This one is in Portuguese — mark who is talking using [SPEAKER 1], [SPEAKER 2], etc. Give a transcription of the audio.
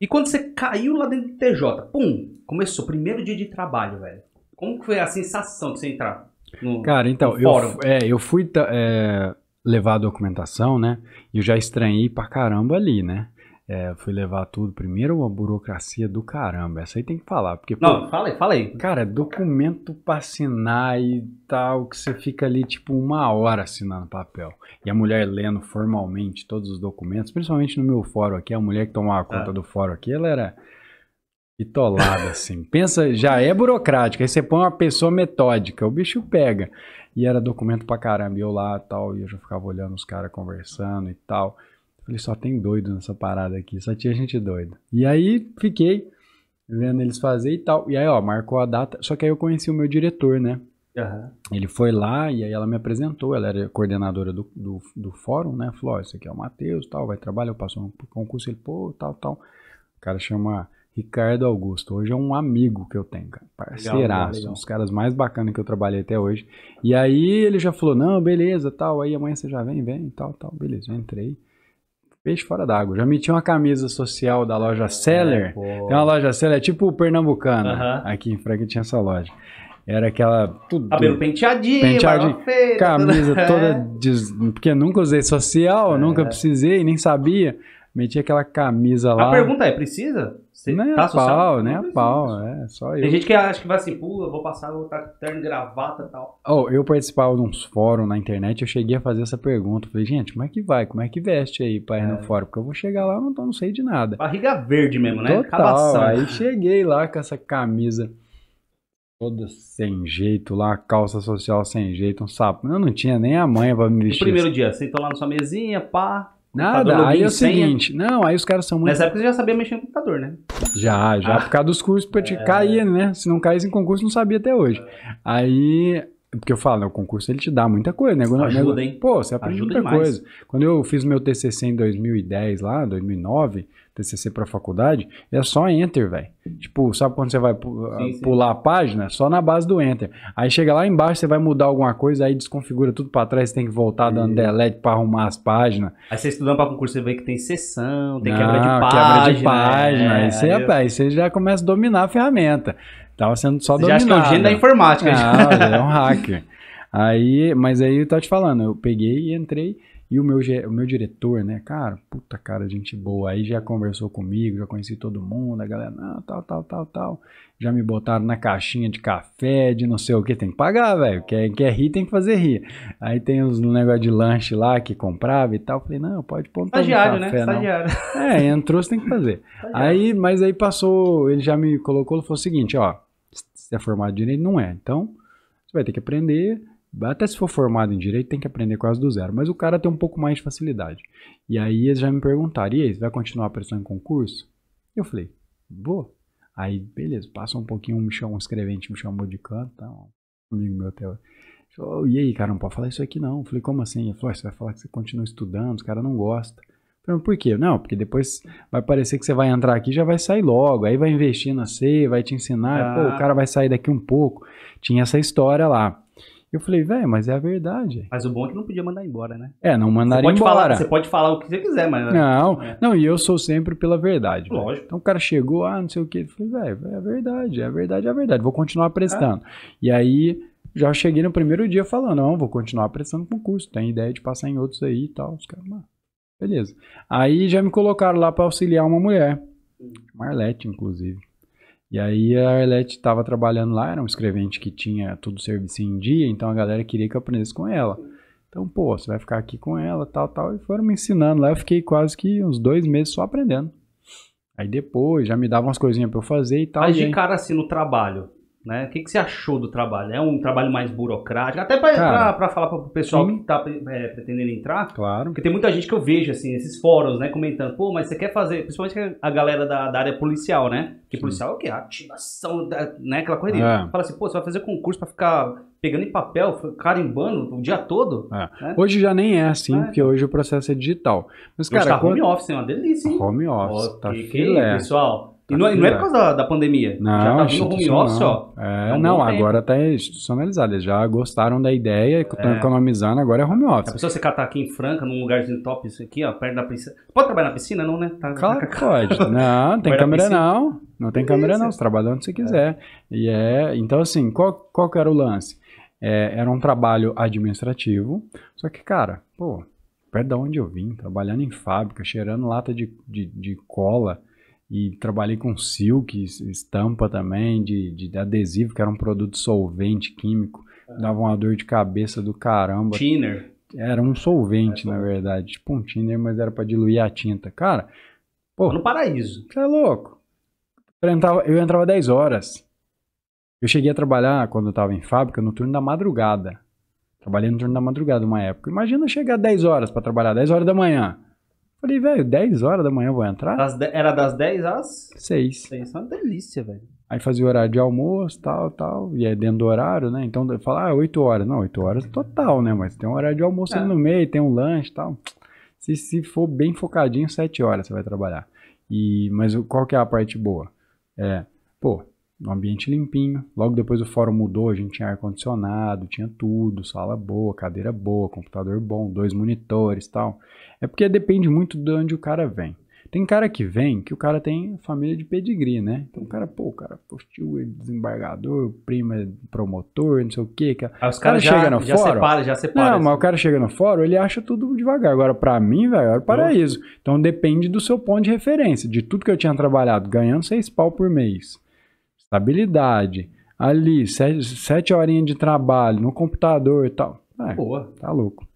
[SPEAKER 1] E quando você caiu lá dentro do TJ, pum, começou, primeiro dia de trabalho, velho. Como que foi a sensação de você entrar no Cara, então, no fórum?
[SPEAKER 2] Eu, é, eu fui é, levar a documentação, né? E eu já estranhei pra caramba ali, né? É, fui levar tudo. Primeiro, uma burocracia do caramba. Essa aí tem que falar. Porque, Não,
[SPEAKER 1] fala aí, fala aí. Cara,
[SPEAKER 2] documento pra assinar e tal, que você fica ali, tipo, uma hora assinando papel. E a mulher lendo formalmente todos os documentos, principalmente no meu fórum aqui, a mulher que tomava conta ah. do fórum aqui, ela era pitolada, assim. Pensa, já é burocrática. Aí você põe uma pessoa metódica, o bicho pega. E era documento pra caramba. E eu lá tal, e eu já ficava olhando os caras conversando e tal. Falei, só tem doido nessa parada aqui, só tinha gente doida. E aí fiquei vendo eles fazer e tal. E aí, ó, marcou a data. Só que aí eu conheci o meu diretor, né? Uhum. Ele foi lá e aí ela me apresentou, ela era coordenadora do, do, do fórum, né? Falou, esse aqui é o Matheus, tal, vai trabalhar, eu passo um concurso, ele, pô, tal, tal. O cara chama Ricardo Augusto, hoje é um amigo que eu tenho, cara, parceiraço, um dos caras mais bacanas que eu trabalhei até hoje. E aí ele já falou, não, beleza, tal, aí amanhã você já vem, vem, tal, tal, beleza, eu entrei peixe fora d'água. Já meti uma camisa social da loja Seller. é Tem uma loja Seller, é tipo o Pernambucano. Uh -huh. Aqui em Franca tinha essa loja. Era aquela. Tudo, Cabelo penteadinho, penteadinho camisa toda. É. Des... Porque nunca usei social, é. nunca precisei, nem sabia meti aquela camisa lá. A pergunta
[SPEAKER 1] é, precisa? Você nem tá a pau, nem a
[SPEAKER 2] pau, é, só eu. Tem gente
[SPEAKER 1] que acha que vai assim, pula, vou passar, vou estar tá terno, gravata e tal.
[SPEAKER 2] Oh, eu participava de uns fóruns na internet, eu cheguei a fazer essa pergunta, falei, gente, como é que vai, como é que veste aí pra ir é. no fórum? Porque eu vou chegar lá, não, tô, não sei de nada. Barriga verde mesmo, né? Total, Cabação. aí cheguei lá com essa camisa toda sem jeito lá, calça social sem jeito, um sapo. Eu não tinha nem a manha pra me vestir. No primeiro assim.
[SPEAKER 1] dia, sentou lá na sua mesinha, pá. Nada, aí é o seguinte, senha.
[SPEAKER 2] não, aí os caras são muito... Nessa época
[SPEAKER 1] você já sabia mexer no computador, né?
[SPEAKER 2] Já, já, ah. por causa dos cursos, porque é. caía, né? Se não caísse em concurso, não sabia até hoje. Aí porque eu falo, né, o concurso ele te dá muita coisa, né? ajuda, hein? Pô, você aprende ajuda muita demais. coisa. Quando eu fiz meu TCC em 2010 lá, 2009, TCC para faculdade, é só enter, velho. Tipo, sabe quando você vai sim, ah, sim. pular a página? Só na base do enter. Aí chega lá embaixo, você vai mudar alguma coisa, aí desconfigura tudo para trás, você tem que voltar dando delete para arrumar as páginas.
[SPEAKER 1] Aí você estudando para concurso, você vê que tem sessão, tem Não, quebra de página. Quebra de página. É, aí, você, eu... aí
[SPEAKER 2] você já começa a dominar a ferramenta. Tava sendo só dominado. Já acho que é um gênio da informática. Não, é um hacker. Aí, mas aí eu tô te falando, eu peguei e entrei e o meu, o meu diretor, né, cara, puta cara, gente boa, aí já conversou comigo, já conheci todo mundo, a galera, não, tal, tal, tal, tal. Já me botaram na caixinha de café, de não sei o que, tem que pagar, velho. Quer, é, quer é rir, tem que fazer rir. Aí tem uns negócio de lanche lá que comprava e tal. Falei, não, pode pôr um Estagiário, né? café, né? Estagiário. É, entrou, você tem que fazer. Aí, mas aí passou, ele já me colocou, ele falou o seguinte, ó, se é formado em direito, não é. Então, você vai ter que aprender. Até se for formado em direito, tem que aprender quase do zero. Mas o cara tem um pouco mais de facilidade. E aí eles já me perguntaram: e aí, você vai continuar prestando em concurso? Eu falei: vou. Aí, beleza, passa um pouquinho, um, chamou, um escrevente me chamou de canto, tá, um amigo meu até. Falou, oh, e aí, cara, não pode falar isso aqui não. Eu falei, como assim? Ele falou, ah, você vai falar que você continua estudando, os caras não gostam. Falei, por quê? Não, porque depois vai parecer que você vai entrar aqui já vai sair logo. Aí vai investir na C, vai te ensinar. Ah. Pô, o ah. cara vai sair daqui um pouco. Tinha essa história lá. Eu falei, velho, mas é a verdade.
[SPEAKER 1] Mas o bom é que não podia mandar embora, né?
[SPEAKER 2] É, não mandaria embora. Falar, você pode
[SPEAKER 1] falar o que você quiser, mas. Né? Não, é.
[SPEAKER 2] não, e eu sou sempre pela verdade. Lógico. Véio. Então o cara chegou, ah, não sei o quê. Eu falei, velho, é a verdade, é a verdade, é a verdade. Vou continuar prestando. Ah. E aí, já cheguei no primeiro dia falando, não, vou continuar prestando concurso. Tem ideia de passar em outros aí e tal. Os caras, mano. Beleza. Aí já me colocaram lá para auxiliar uma mulher, Marlete, inclusive. E aí a Arlete estava trabalhando lá, era um escrevente que tinha tudo serviço em dia, então a galera queria que eu aprendesse com ela. Então, pô, você vai ficar aqui com ela, tal, tal. E foram me ensinando lá, eu fiquei quase que uns dois meses só aprendendo. Aí depois já me davam umas coisinhas para eu fazer e tal. Mas de
[SPEAKER 1] cara assim no trabalho, né? O que, que você achou do trabalho? É um trabalho mais burocrático? Até para falar para o pessoal sim. que está é, pretendendo entrar. Claro. Porque tem muita gente que eu vejo, assim, esses fóruns, né? Comentando, pô, mas você quer fazer... Principalmente a galera da, da área policial, né? Que sim. policial é o quê? Ativação, da, né? Aquela correria. É. Fala assim, pô, você vai fazer concurso para ficar pegando em papel, carimbando o dia todo. É. Né? Hoje já nem é
[SPEAKER 2] assim, porque é. hoje o processo é digital. Mas, cara... está quando... home office,
[SPEAKER 1] é uma delícia, hein? Home office, oh, tá que, é filé. Que, pessoal... E não, é, não, é por causa da, da pandemia. Não, já tá vindo home office, ó. É, é um não, agora
[SPEAKER 2] tá institucionalizado. Eles já gostaram da ideia e estão é. economizando, agora é home office. A
[SPEAKER 1] pessoa você catar aqui em Franca, num lugarzinho top, isso aqui, ó, perto da piscina. Pode trabalhar na piscina, não, né? Tá, claro tá, que pode.
[SPEAKER 2] Não, não tem câmera não. Não tem câmera não, você trabalha onde você é. quiser. É. E é, então assim, qual, qual que era o lance? É, era um trabalho administrativo, só que, cara, pô, perto da onde eu vim, trabalhando em fábrica, cheirando lata de, de, de cola, e trabalhei com silk, estampa também, de, de adesivo, que era um produto solvente químico. É. Dava uma dor de cabeça do caramba. tinner Era um solvente, é na verdade. Tipo um tinner, mas era para diluir a tinta. Cara, pô. No paraíso. Você é louco. Eu entrava, eu entrava 10 horas. Eu cheguei a trabalhar, quando eu tava em fábrica, no turno da madrugada. Trabalhei no turno da madrugada uma época. Imagina chegar 10 horas para trabalhar, 10 horas da manhã. Falei, velho, 10 horas da manhã eu vou entrar?
[SPEAKER 1] Das de... Era das 10 às 6. 6. É uma delícia, velho.
[SPEAKER 2] Aí fazia o horário de almoço, tal, tal. E é dentro do horário, né? Então eu falava, ah, 8 horas. Não, 8 horas total, né? Mas tem um horário de almoço é. ali no meio, tem um lanche e tal. Se, se for bem focadinho, 7 horas você vai trabalhar. E, mas qual que é a parte boa? É, pô, um ambiente limpinho. Logo depois o fórum mudou, a gente tinha ar-condicionado, tinha tudo, sala boa, cadeira boa, computador bom, dois monitores tal. É porque depende muito de onde o cara vem. Tem cara que vem que o cara tem família de pedigree, né? Então o cara, pô, o cara postiu é desembargador, prima é promotor, não sei o quê. Que... Aí ah, os caras cara já, no já fórum, separa, já separa. Não, assim. mas o cara chega no fórum, ele acha tudo devagar. Agora, para mim, velho, era é paraíso. Então depende do seu ponto de referência. De tudo que eu tinha trabalhado, ganhando seis pau por mês estabilidade, ali, sete, sete horinhas de trabalho no computador e tal. É, Boa. Tá louco.